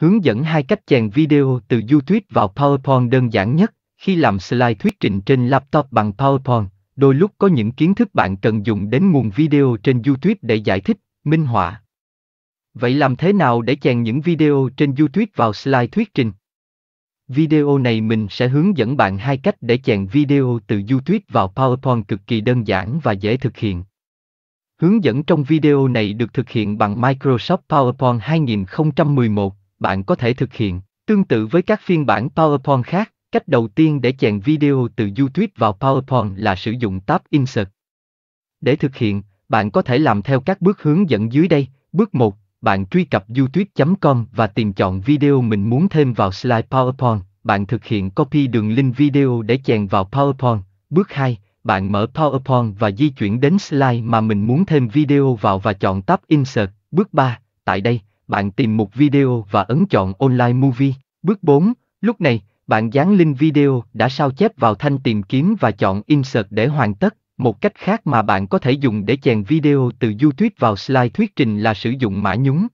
Hướng dẫn hai cách chèn video từ YouTube vào PowerPoint đơn giản nhất. Khi làm slide thuyết trình trên laptop bằng PowerPoint, đôi lúc có những kiến thức bạn cần dùng đến nguồn video trên YouTube để giải thích, minh họa. Vậy làm thế nào để chèn những video trên YouTube vào slide thuyết trình? Video này mình sẽ hướng dẫn bạn hai cách để chèn video từ YouTube vào PowerPoint cực kỳ đơn giản và dễ thực hiện. Hướng dẫn trong video này được thực hiện bằng Microsoft PowerPoint 2011 bạn có thể thực hiện, tương tự với các phiên bản PowerPoint khác, cách đầu tiên để chèn video từ YouTube vào PowerPoint là sử dụng tab Insert. Để thực hiện, bạn có thể làm theo các bước hướng dẫn dưới đây. Bước 1, bạn truy cập youtube.com và tìm chọn video mình muốn thêm vào slide PowerPoint. Bạn thực hiện copy đường link video để chèn vào PowerPoint. Bước 2, bạn mở PowerPoint và di chuyển đến slide mà mình muốn thêm video vào và chọn tab Insert. Bước 3, tại đây, bạn tìm mục video và ấn chọn online movie. Bước 4, lúc này, bạn dán link video đã sao chép vào thanh tìm kiếm và chọn insert để hoàn tất. Một cách khác mà bạn có thể dùng để chèn video từ YouTube vào slide thuyết trình là sử dụng mã nhúng.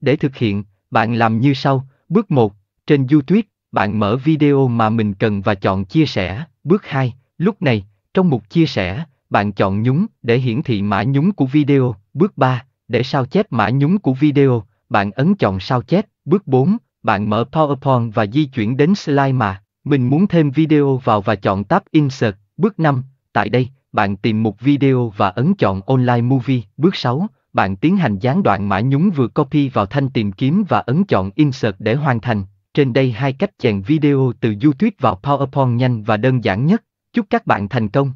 Để thực hiện, bạn làm như sau. Bước 1, trên YouTube, bạn mở video mà mình cần và chọn chia sẻ. Bước 2, lúc này, trong mục chia sẻ, bạn chọn nhúng để hiển thị mã nhúng của video. Bước 3, để sao chép mã nhúng của video, bạn ấn chọn sao chép, bước 4, bạn mở PowerPoint và di chuyển đến slide mà mình muốn thêm video vào và chọn tab Insert, bước 5, tại đây, bạn tìm mục video và ấn chọn Online Movie, bước 6, bạn tiến hành dán đoạn mã nhúng vừa copy vào thanh tìm kiếm và ấn chọn Insert để hoàn thành. Trên đây hai cách chèn video từ YouTube vào PowerPoint nhanh và đơn giản nhất. Chúc các bạn thành công!